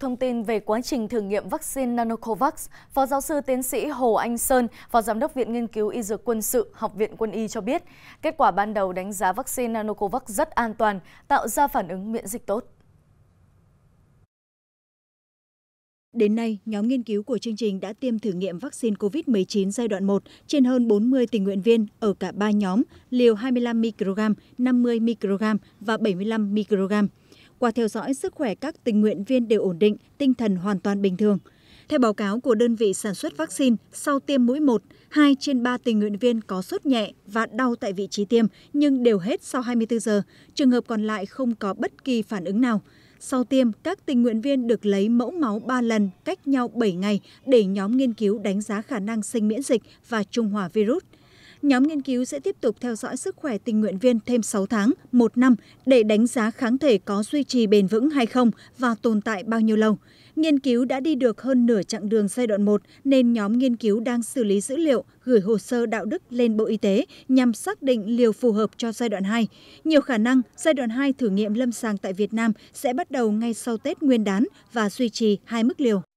Thông tin về quá trình thử nghiệm vaccine Nanocovax, Phó giáo sư tiến sĩ Hồ Anh Sơn, Phó Giám đốc Viện Nghiên cứu Y Dược Quân sự, Học viện Quân y cho biết, kết quả ban đầu đánh giá vaccine Nanocovax rất an toàn, tạo ra phản ứng miễn dịch tốt. Đến nay, nhóm nghiên cứu của chương trình đã tiêm thử nghiệm vaccine COVID-19 giai đoạn 1 trên hơn 40 tình nguyện viên ở cả ba nhóm, liều 25 microgram, 50 microgram và 75 microgram qua theo dõi sức khỏe các tình nguyện viên đều ổn định tinh thần hoàn toàn bình thường theo báo cáo của đơn vị sản xuất vaccine sau tiêm mũi một hai trên ba tình nguyện viên có sốt nhẹ và đau tại vị trí tiêm nhưng đều hết sau 24 giờ trường hợp còn lại không có bất kỳ phản ứng nào sau tiêm, các tình nguyện viên được lấy mẫu máu 3 lần cách nhau 7 ngày để nhóm nghiên cứu đánh giá khả năng sinh miễn dịch và trung hòa virus nhóm nghiên cứu sẽ tiếp tục theo dõi sức khỏe tình nguyện viên thêm sáu tháng một năm để đánh giá kháng thể có duy trì bền vững hay không và tồn tại bao nhiêu lâu nghiên cứu đã đi được hơn nửa chặng đường giai đoạn một nên nhóm nghiên cứu đang xử lý dữ liệu gửi hồ sơ đạo đức lên bộ y tế nhằm xác định liều phù hợp cho giai đoạn hai nhiều khả năng giai đoạn hai thử nghiệm lâm sàng tại việt nam sẽ bắt đầu ngay sau tết nguyên đán và duy trì hai mức liều